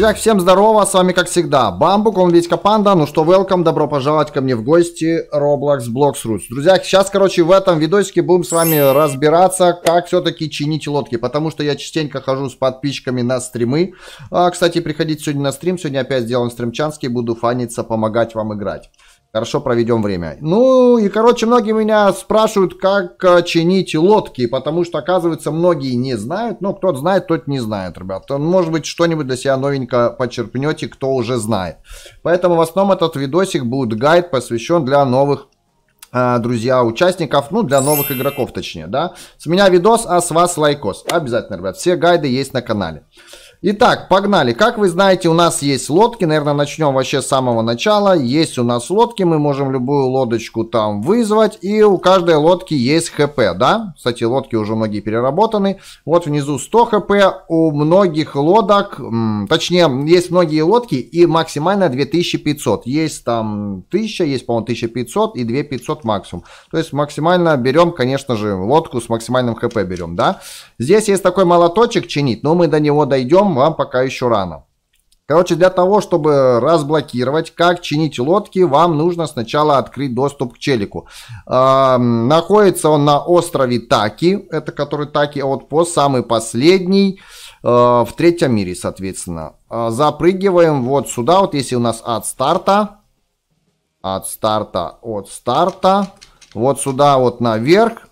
друзья, всем здорово, с вами как всегда Бамбук, он Витька Панда, ну что, welcome, добро пожаловать ко мне в гости Roblox Blocks Roots Друзья, сейчас, короче, в этом видосике будем с вами разбираться, как все-таки чинить лодки Потому что я частенько хожу с подписчиками на стримы а, Кстати, приходите сегодня на стрим, сегодня опять сделаем стримчанский, буду фаниться, помогать вам играть Хорошо проведем время. Ну и, короче, многие меня спрашивают, как э, чинить лодки, потому что, оказывается, многие не знают. Ну, кто знает, тот не знает, ребят. Может быть, что-нибудь для себя новенькое почерпнете, кто уже знает. Поэтому в основном этот видосик будет гайд, посвящен для новых э, друзья, участников, ну, для новых игроков, точнее, да. С меня видос, а с вас лайкос. Обязательно, ребят, все гайды есть на канале. Итак, погнали. Как вы знаете, у нас есть лодки. Наверное, начнем вообще с самого начала. Есть у нас лодки, мы можем любую лодочку там вызвать. И у каждой лодки есть хп, да? Кстати, лодки уже многие переработаны. Вот внизу 100 хп. У многих лодок, точнее, есть многие лодки и максимально 2500. Есть там 1000, есть, по-моему, 1500 и 2500 максимум. То есть максимально берем, конечно же, лодку с максимальным хп берем, да? Здесь есть такой молоточек чинить, но мы до него дойдем нем вам пока еще рано. Короче, для того, чтобы разблокировать, как чинить лодки, вам нужно сначала открыть доступ к челику. Э, находится он на острове Таки, это который Таки Отпост, самый последний, э, в третьем мире, соответственно. Э, запрыгиваем вот сюда, вот если у нас от старта, от старта, от старта, вот сюда вот наверх,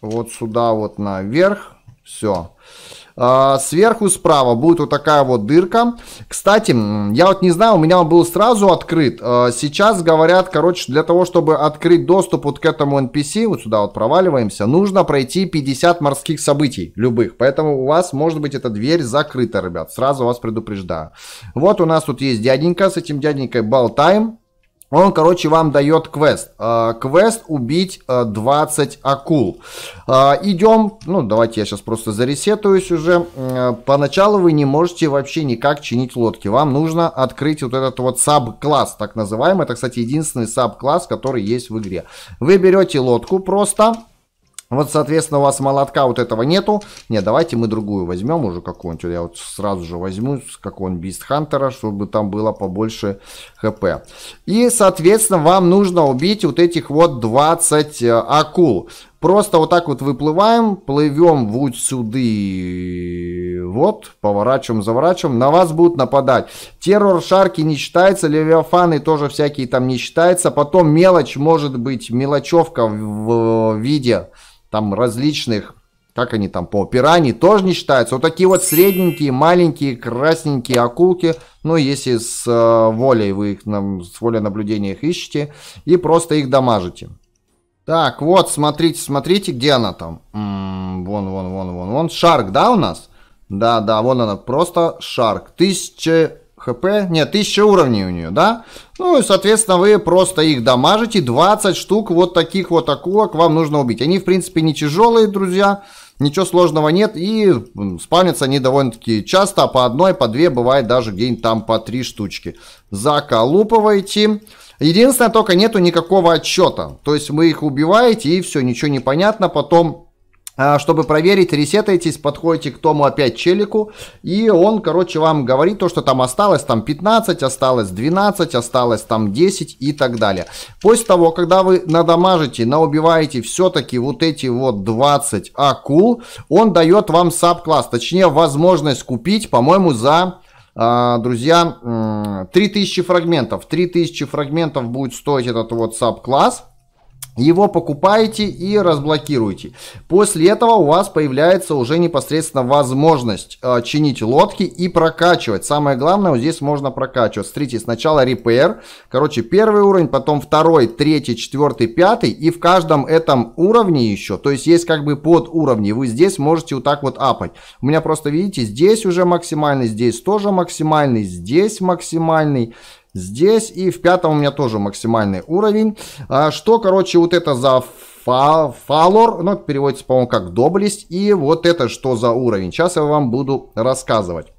вот сюда вот наверх, все. Все. А, сверху справа будет вот такая вот дырка. Кстати, я вот не знаю, у меня он был сразу открыт. А, сейчас говорят, короче, для того, чтобы открыть доступ вот к этому NPC, вот сюда вот проваливаемся, нужно пройти 50 морских событий любых. Поэтому у вас, может быть, эта дверь закрыта, ребят. Сразу вас предупреждаю. Вот у нас тут есть дяденька, с этим дяденькой болтаем. Он, короче, вам дает квест. А, квест убить 20 а, акул. А, идем, ну давайте я сейчас просто заресетуюсь уже. Поначалу вы не можете вообще никак чинить лодки. Вам нужно открыть вот этот вот саб-класс, так называемый. Это, кстати, единственный саб-класс, который есть в игре. Вы берете лодку просто, вот, соответственно, у вас молотка вот этого нету. Не, давайте мы другую возьмем уже какую-нибудь. Я вот сразу же возьму с какого-нибудь Бистхантера, чтобы там было побольше хп. И, соответственно, вам нужно убить вот этих вот 20 э, акул. Просто вот так вот выплываем, плывем вот сюда, вот, поворачиваем, заворачиваем, на вас будут нападать. Террор шарки не считается, левиафаны тоже всякие там не считается. Потом мелочь может быть, мелочевка в виде там различных, как они там, по пираний тоже не считаются. Вот такие вот средненькие, маленькие, красненькие акулки. Ну, если с э, волей вы их, нам, с волей наблюдения их ищете и просто их дамажите. Так, вот, смотрите, смотрите, где она там. вон, вон, вон, вон, вон. Шарк, да, у нас? Да, да, вон она, просто шарк. Тысяча хп. Нет, 1000 уровней у нее, да? Ну и, соответственно, вы просто их дамажите. 20 штук вот таких вот акулок вам нужно убить. Они, в принципе, не тяжелые, друзья. Ничего сложного нет. И спавнятся они довольно-таки часто. По одной, по две, бывает даже где-нибудь там по три штучки. Заколупывайте. Единственное, только нету никакого отчета. То есть вы их убиваете и все, ничего не понятно. Потом а, чтобы проверить, ресетаетесь, подходите к тому опять челику, и он, короче, вам говорит то, что там осталось, там 15, осталось 12, осталось там 10 и так далее. После того, когда вы надамажите, наубиваете все-таки вот эти вот 20 акул, он дает вам саб-класс, точнее, возможность купить, по-моему, за а, друзья, 3000 фрагментов. 3000 фрагментов будет стоить этот вот саб-класс. Его покупаете и разблокируете. После этого у вас появляется уже непосредственно возможность э, чинить лодки и прокачивать. Самое главное, вот здесь можно прокачивать. Смотрите, сначала репейр, короче, первый уровень, потом второй, третий, четвертый, пятый. И в каждом этом уровне еще, то есть есть как бы под уровни, вы здесь можете вот так вот апать. У меня просто, видите, здесь уже максимальный, здесь тоже максимальный, здесь максимальный. Здесь и в пятом у меня тоже максимальный уровень. А, что, короче, вот это за фалор, ну, переводится, по-моему, как доблесть. И вот это что за уровень. Сейчас я вам буду рассказывать.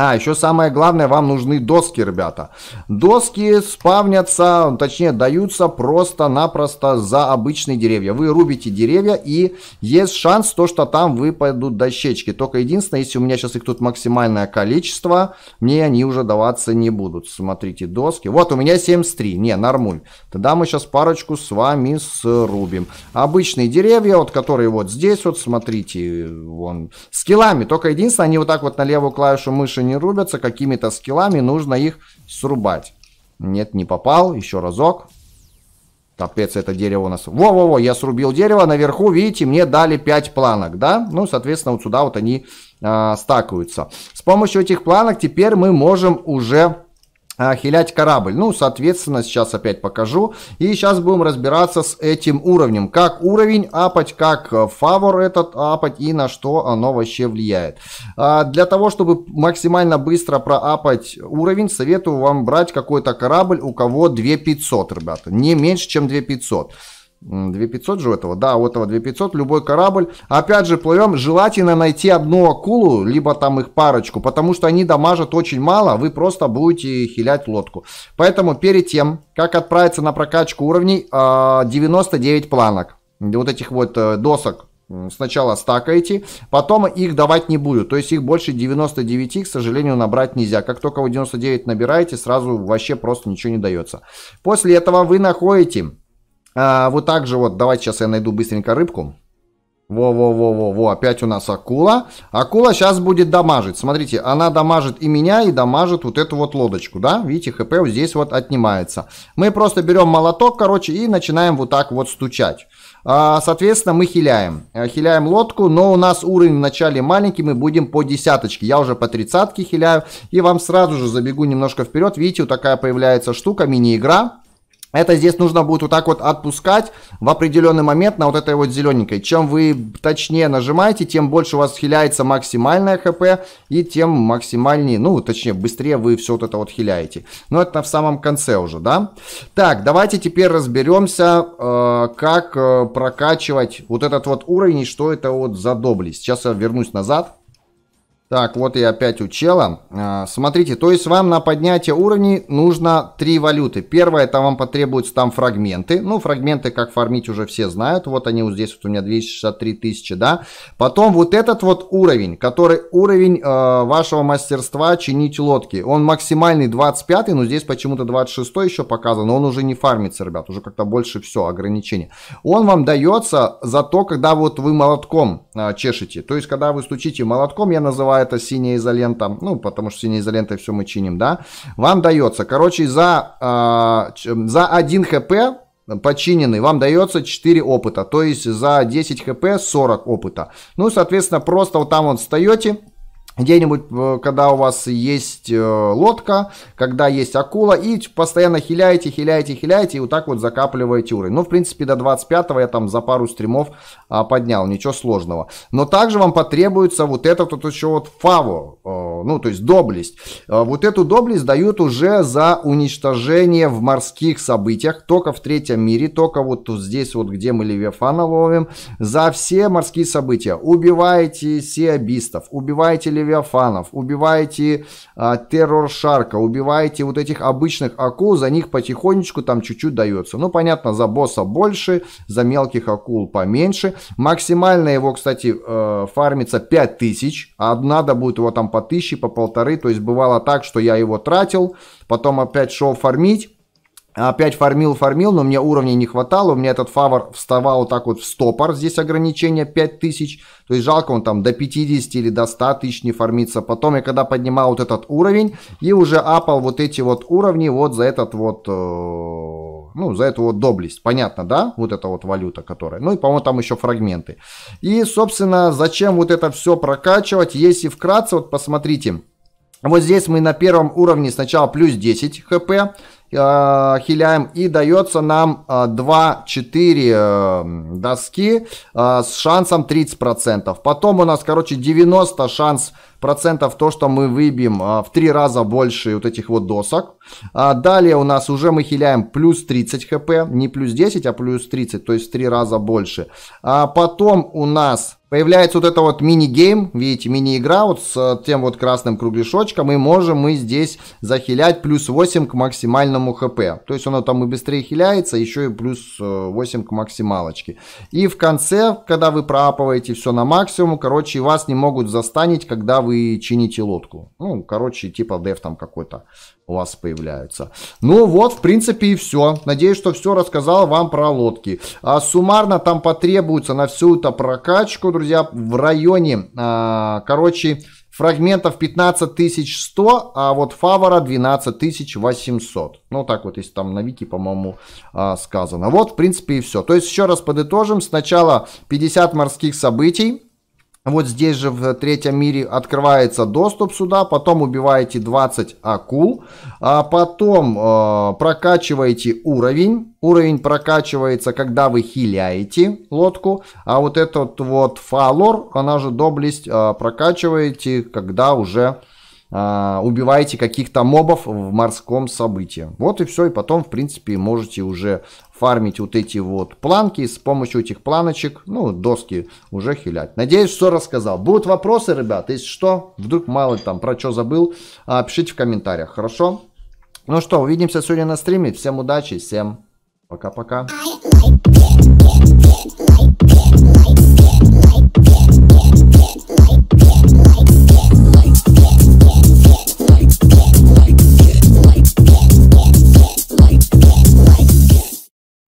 А, еще самое главное, вам нужны доски, ребята. Доски спавнятся, точнее, даются просто-напросто за обычные деревья. Вы рубите деревья, и есть шанс, то, что там выпадут дощечки. Только единственное, если у меня сейчас их тут максимальное количество, мне они уже даваться не будут. Смотрите, доски. Вот, у меня 73. Не, нормуль. Тогда мы сейчас парочку с вами срубим. Обычные деревья, вот, которые вот здесь, вот, смотрите, вон, с килами. Только единственное, они вот так вот на левую клавишу мыши не рубятся, какими-то скиллами нужно их срубать. Нет, не попал, еще разок. Капец, это дерево у нас... Во-во-во, я срубил дерево, наверху, видите, мне дали 5 планок, да? Ну, соответственно, вот сюда вот они э, стакаются. С помощью этих планок теперь мы можем уже а, хилять корабль. Ну, соответственно, сейчас опять покажу. И сейчас будем разбираться с этим уровнем. Как уровень апать, как э, фавор этот апать и на что оно вообще влияет. А, для того, чтобы максимально быстро проапать уровень, советую вам брать какой-то корабль, у кого 2500, ребята. Не меньше, чем 2500. 500. 2500 же у этого, да, у этого 2500, любой корабль. Опять же, плывем, желательно найти одну акулу, либо там их парочку, потому что они дамажат очень мало, вы просто будете хилять лодку. Поэтому перед тем, как отправиться на прокачку уровней, 99 а, планок, вот этих вот э, досок, сначала стакаете, потом их давать не буду. То есть их больше 99, к сожалению, набрать нельзя. Как только вы 99 набираете, сразу вообще просто ничего не дается. После этого вы находите а, вот так же вот, давайте сейчас я найду быстренько рыбку. Во-во-во-во-во, опять у нас акула. Акула сейчас будет дамажить. Смотрите, она дамажит и меня, и дамажит вот эту вот лодочку, да? Видите, хп вот здесь вот отнимается. Мы просто берем молоток, короче, и начинаем вот так вот стучать. А, соответственно, мы хиляем. А, хиляем лодку, но у нас уровень вначале маленький, мы будем по десяточке. Я уже по тридцатке хиляю. И вам сразу же забегу немножко вперед. Видите, вот такая появляется штука, мини-игра. Это здесь нужно будет вот так вот отпускать в определенный момент на вот этой вот зелененькой. Чем вы точнее нажимаете, тем больше у вас хиляется максимальное хп и тем максимальнее, ну точнее быстрее вы все вот это вот хиляете. Но это в самом конце уже, да? Так, давайте теперь разберемся, э, как э, прокачивать вот этот вот уровень и что это вот за доблесть. Сейчас я вернусь назад. Так, вот и опять у чела. А, смотрите, то есть вам на поднятие уровней нужно три валюты. Первое, это вам потребуются там фрагменты. Ну, фрагменты, как фармить, уже все знают. Вот они вот здесь, вот у меня 263 тысячи, да. Потом вот этот вот уровень, который уровень э, вашего мастерства чинить лодки. Он максимальный 25, но здесь почему-то 26 еще показан. Но он уже не фармится, ребят, уже как-то больше все, ограничения. Он вам дается за то, когда вот вы молотком э, чешете. То есть, когда вы стучите молотком, я называю это синяя изолента, ну, потому что синяя изолента все мы чиним, да, вам дается, короче, за, э, за 1 хп починенный, вам дается 4 опыта, то есть за 10 хп 40 опыта. Ну, соответственно, просто вот там вот встаете, где-нибудь, э, когда у вас есть э, лодка, когда есть акула, и постоянно хиляете, хиляете, хиляете, и вот так вот закапливаете уровень. Ну, в принципе, до 25-го я там за пару стримов а, поднял, ничего сложного. Но также вам потребуется вот этот вот еще вот фаво, э, ну, то есть доблесть. Вот эту доблесть дают уже за уничтожение в морских событиях, только в третьем мире, только вот здесь вот, где мы Левиафана ловим, за все морские события. Убиваете сиабистов, убиваете Левиафана, левиафанов, убиваете а, террор-шарка, убиваете вот этих обычных акул, за них потихонечку там чуть-чуть дается. Ну, понятно, за босса больше, за мелких акул поменьше. Максимально его, кстати, э, фармится 5000, а надо будет его там по 1000, по полторы. То есть бывало так, что я его тратил, потом опять шел фармить, Опять фармил, фармил, но мне уровней не хватало. У меня этот фавор вставал вот так вот в стопор. Здесь ограничение 5000. То есть жалко, он там до 50 или до 100 тысяч не фармится. Потом я когда поднимал вот этот уровень и уже апал вот эти вот уровни вот за этот вот... Э, ну, за эту вот доблесть. Понятно, да? Вот эта вот валюта, которая. Ну и, по-моему, там еще фрагменты. И, собственно, зачем вот это все прокачивать? Если вкратце, вот посмотрите. Вот здесь мы на первом уровне сначала плюс 10 хп. Э, хиляем и дается нам 2-4 э, э, доски с шансом 30%. Потом у нас, короче, 90 шанс процентов то, что мы выбьем а, в три раза больше вот этих вот досок. А далее у нас уже мы хиляем плюс 30 хп, не плюс 10, а плюс 30, то есть в три раза больше. А потом у нас Появляется вот это вот мини-гейм, видите, мини-игра вот с э, тем вот красным кругляшочком, и можем мы здесь захилять плюс 8 к максимальному хп. То есть оно там и быстрее хиляется, еще и плюс 8 э, к максималочке. И в конце, когда вы проапываете все на максимум, короче, вас не могут застанить, когда вы вы чините лодку. Ну, короче, типа дев там какой-то у вас появляется. Ну вот, в принципе, и все. Надеюсь, что все рассказал вам про лодки. А, суммарно там потребуется на всю эту прокачку, друзья, в районе, а, короче, фрагментов 15100, а вот фавора 12800. Ну, так вот, если там на вики, по-моему, а, сказано. Вот, в принципе, и все. То есть, еще раз подытожим. Сначала 50 морских событий вот здесь же в третьем мире открывается доступ сюда, потом убиваете 20 акул, а потом э, прокачиваете уровень. Уровень прокачивается, когда вы хиляете лодку, а вот этот вот фалор, она же доблесть, э, прокачиваете, когда уже э, убиваете каких-то мобов в морском событии. Вот и все, и потом, в принципе, можете уже фармить вот эти вот планки, с помощью этих планочек, ну, доски уже хилять. Надеюсь, все рассказал. Будут вопросы, ребят, если что, вдруг мало там про что забыл, пишите в комментариях, хорошо? Ну что, увидимся сегодня на стриме, всем удачи, всем пока-пока.